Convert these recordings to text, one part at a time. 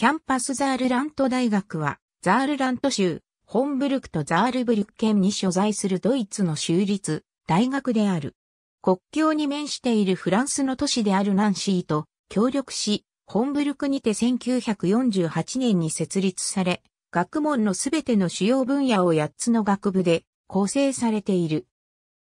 キャンパスザールラント大学は、ザールラント州、ホンブルクとザールブルク県に所在するドイツの州立大学である。国境に面しているフランスの都市であるナンシーと協力し、ホンブルクにて1948年に設立され、学問のすべての主要分野を8つの学部で構成されている。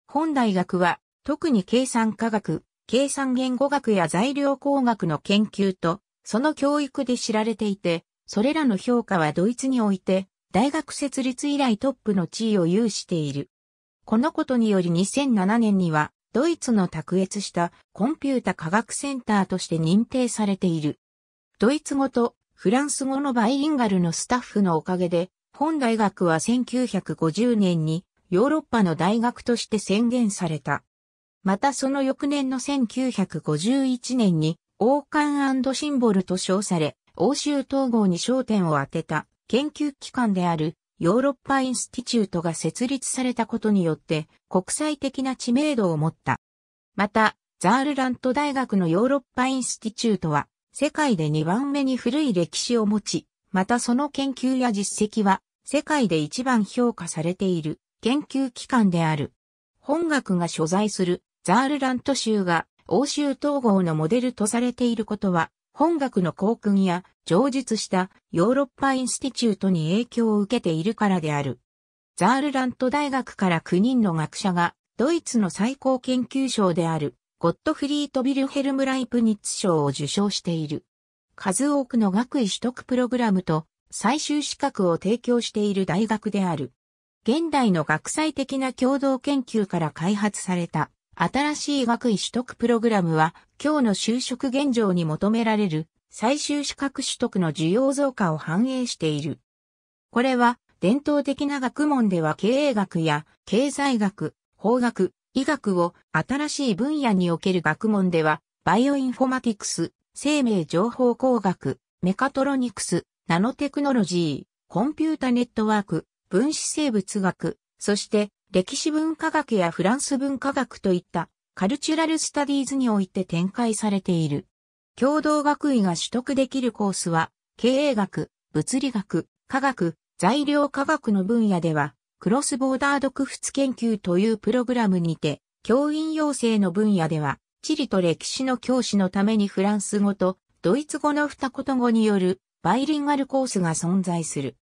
本大学は、特に計算科学、計算言語学や材料工学の研究と、その教育で知られていて、それらの評価はドイツにおいて、大学設立以来トップの地位を有している。このことにより2007年には、ドイツの卓越したコンピュータ科学センターとして認定されている。ドイツ語とフランス語のバイリンガルのスタッフのおかげで、本大学は1950年にヨーロッパの大学として宣言された。またその翌年の1951年に王冠シンボルと称され、欧州統合に焦点を当てた研究機関であるヨーロッパインスティチュートが設立されたことによって国際的な知名度を持った。また、ザールラント大学のヨーロッパインスティチュートは世界で2番目に古い歴史を持ち、またその研究や実績は世界で一番評価されている研究機関である。本学が所在するザールラント州が欧州統合のモデルとされていることは、本学の校訓や、上述したヨーロッパインスティチュートに影響を受けているからである。ザールラント大学から9人の学者が、ドイツの最高研究賞である、ゴットフリート・ビルヘルム・ライプニッツ賞を受賞している。数多くの学位取得プログラムと、最終資格を提供している大学である。現代の学際的な共同研究から開発された新しい学位取得プログラムは、今日の就職現状に求められる最終資格取得の需要増加を反映している。これは、伝統的な学問では経営学や経済学、法学、医学を新しい分野における学問では、バイオインフォマティクス、生命情報工学、メカトロニクス、ナノテクノロジー、コンピュータネットワーク、分子生物学、そして歴史文化学やフランス文化学といったカルチュラルスタディーズにおいて展開されている。共同学位が取得できるコースは、経営学、物理学、科学、材料科学の分野では、クロスボーダー独仏研究というプログラムにて、教員養成の分野では、地理と歴史の教師のためにフランス語とドイツ語の二言語によるバイリンガルコースが存在する。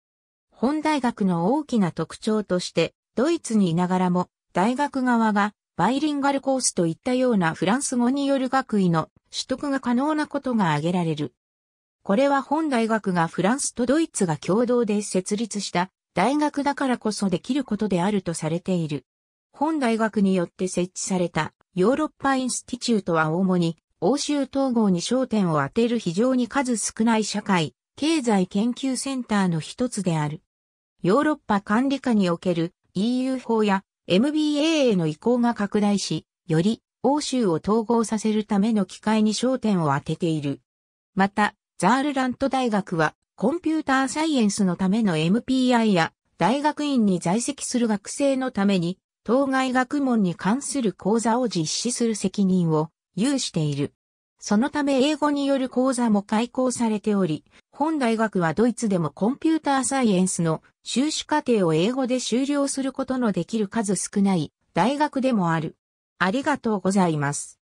本大学の大きな特徴として、ドイツにいながらも、大学側がバイリンガルコースといったようなフランス語による学位の取得が可能なことが挙げられる。これは本大学がフランスとドイツが共同で設立した大学だからこそできることであるとされている。本大学によって設置されたヨーロッパインスティチュートは主に欧州統合に焦点を当てる非常に数少ない社会、経済研究センターの一つである。ヨーロッパ管理下における EU 法や MBA への移行が拡大し、より欧州を統合させるための機会に焦点を当てている。また、ザールラント大学はコンピューターサイエンスのための MPI や大学院に在籍する学生のために、当該学問に関する講座を実施する責任を有している。そのため英語による講座も開講されており、本大学はドイツでもコンピューターサイエンスの修士課程を英語で修了することのできる数少ない大学でもある。ありがとうございます。